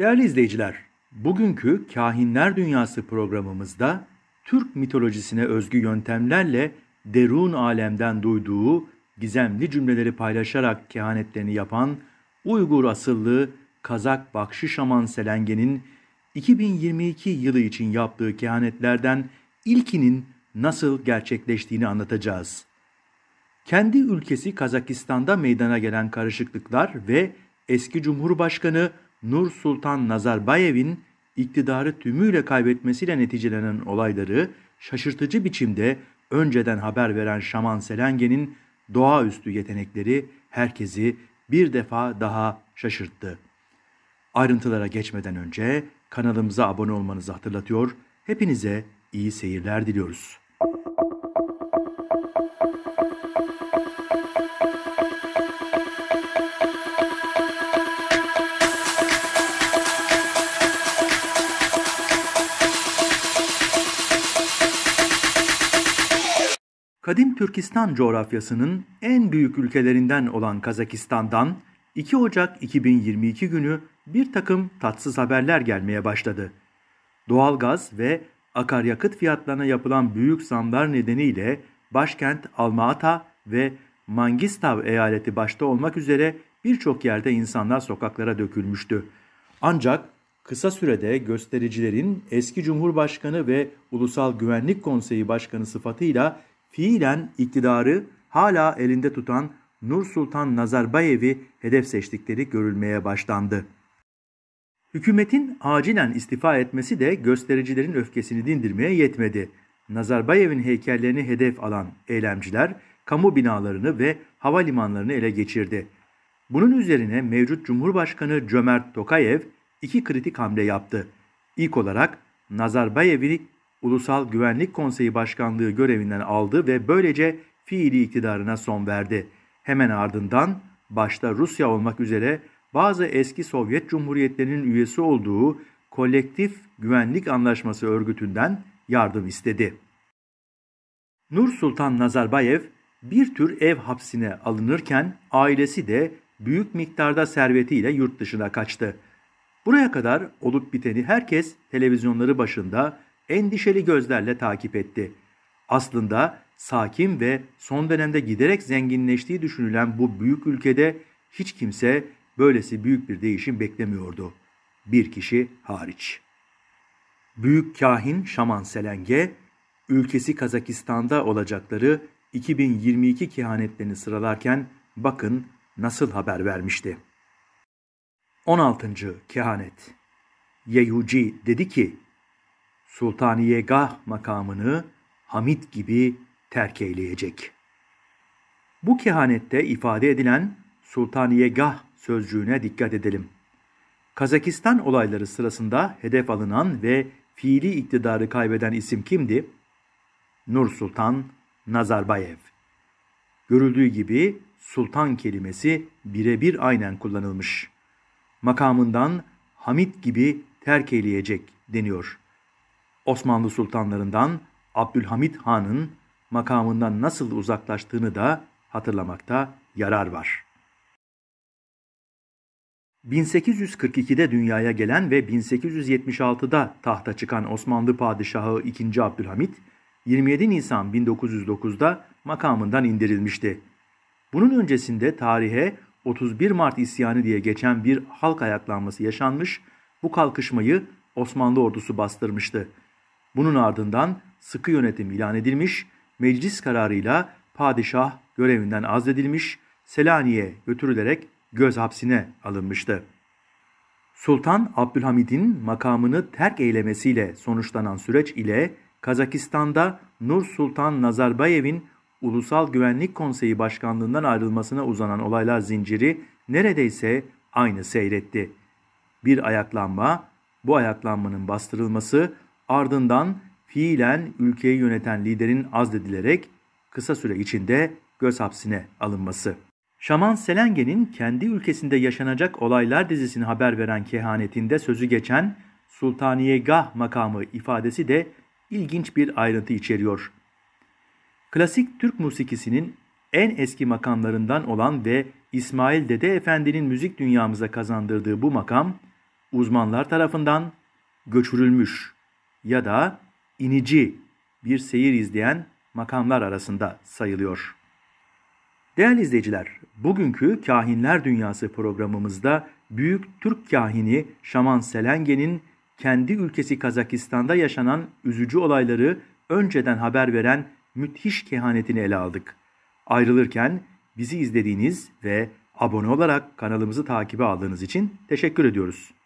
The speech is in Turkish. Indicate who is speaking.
Speaker 1: Değerli izleyiciler, bugünkü Kahinler Dünyası programımızda Türk mitolojisine özgü yöntemlerle derun alemden duyduğu gizemli cümleleri paylaşarak kehanetlerini yapan Uygur asıllı Kazak Bakşı Şaman Selenge'nin 2022 yılı için yaptığı kehanetlerden ilkinin nasıl gerçekleştiğini anlatacağız. Kendi ülkesi Kazakistan'da meydana gelen karışıklıklar ve eski Cumhurbaşkanı Nur Sultan Nazarbayev'in iktidarı tümüyle kaybetmesiyle neticelenen olayları şaşırtıcı biçimde önceden haber veren Şaman Selenge'nin doğaüstü yetenekleri herkesi bir defa daha şaşırttı. Ayrıntılara geçmeden önce kanalımıza abone olmanızı hatırlatıyor, hepinize iyi seyirler diliyoruz. Kadim Türkistan coğrafyasının en büyük ülkelerinden olan Kazakistan'dan 2 Ocak 2022 günü bir takım tatsız haberler gelmeye başladı. Doğalgaz ve akaryakıt fiyatlarına yapılan büyük zamlar nedeniyle başkent Almaata ve Mangistav eyaleti başta olmak üzere birçok yerde insanlar sokaklara dökülmüştü. Ancak kısa sürede göstericilerin eski Cumhurbaşkanı ve Ulusal Güvenlik Konseyi Başkanı sıfatıyla fiilen iktidarı hala elinde tutan Nur Sultan Nazarbayev'i hedef seçtikleri görülmeye başlandı. Hükümetin acilen istifa etmesi de göstericilerin öfkesini dindirmeye yetmedi. Nazarbayev'in heykellerini hedef alan eylemciler kamu binalarını ve havalimanlarını ele geçirdi. Bunun üzerine mevcut Cumhurbaşkanı Cömert Tokayev iki kritik hamle yaptı. İlk olarak Nazarbayev'i Ulusal Güvenlik Konseyi Başkanlığı görevinden aldı ve böylece fiili iktidarına son verdi. Hemen ardından başta Rusya olmak üzere bazı eski Sovyet Cumhuriyetlerinin üyesi olduğu Kolektif Güvenlik Anlaşması örgütünden yardım istedi. Nur Sultan Nazarbayev bir tür ev hapsine alınırken ailesi de büyük miktarda servetiyle yurt dışına kaçtı. Buraya kadar olup biteni herkes televizyonları başında endişeli gözlerle takip etti. Aslında sakin ve son dönemde giderek zenginleştiği düşünülen bu büyük ülkede hiç kimse böylesi büyük bir değişim beklemiyordu. Bir kişi hariç. Büyük kahin Şaman Selenge, ülkesi Kazakistan'da olacakları 2022 kehanetlerini sıralarken bakın nasıl haber vermişti. 16. Kehanet Yeyuji dedi ki, Sultaniyegah makamını Hamid gibi terk eyleyecek. Bu kehanette ifade edilen Sultaniyegah sözcüğüne dikkat edelim. Kazakistan olayları sırasında hedef alınan ve fiili iktidarı kaybeden isim kimdi? Nur Sultan Nazarbayev. Görüldüğü gibi sultan kelimesi birebir aynen kullanılmış. Makamından Hamid gibi terk eyleyecek deniyor. Osmanlı sultanlarından Abdülhamit Han'ın makamından nasıl uzaklaştığını da hatırlamakta yarar var. 1842'de dünyaya gelen ve 1876'da tahta çıkan Osmanlı Padişahı II. Abdülhamit, 27 Nisan 1909'da makamından indirilmişti. Bunun öncesinde tarihe 31 Mart isyanı diye geçen bir halk ayaklanması yaşanmış, bu kalkışmayı Osmanlı ordusu bastırmıştı. Bunun ardından sıkı yönetim ilan edilmiş, meclis kararıyla padişah görevinden azledilmiş, Selanik'e götürülerek göz hapsine alınmıştı. Sultan Abdülhamid'in makamını terk eylemesiyle sonuçlanan süreç ile Kazakistan'da Nur Sultan Nazarbayev'in Ulusal Güvenlik Konseyi Başkanlığından ayrılmasına uzanan olaylar zinciri neredeyse aynı seyretti. Bir ayaklanma, bu ayaklanmanın bastırılması Ardından fiilen ülkeyi yöneten liderin azledilerek kısa süre içinde göz hapsine alınması. Şaman Selenge'nin kendi ülkesinde yaşanacak olaylar dizisini haber veren kehanetinde sözü geçen Sultaniyegah makamı ifadesi de ilginç bir ayrıntı içeriyor. Klasik Türk musikisinin en eski makamlarından olan ve İsmail Dede Efendi'nin müzik dünyamıza kazandırdığı bu makam uzmanlar tarafından göçürülmüş ya da inici bir seyir izleyen makamlar arasında sayılıyor. Değerli izleyiciler, bugünkü Kahinler Dünyası programımızda büyük Türk kahini Şaman Selenge'nin kendi ülkesi Kazakistan'da yaşanan üzücü olayları önceden haber veren müthiş kehanetini ele aldık. Ayrılırken bizi izlediğiniz ve abone olarak kanalımızı takibe aldığınız için teşekkür ediyoruz.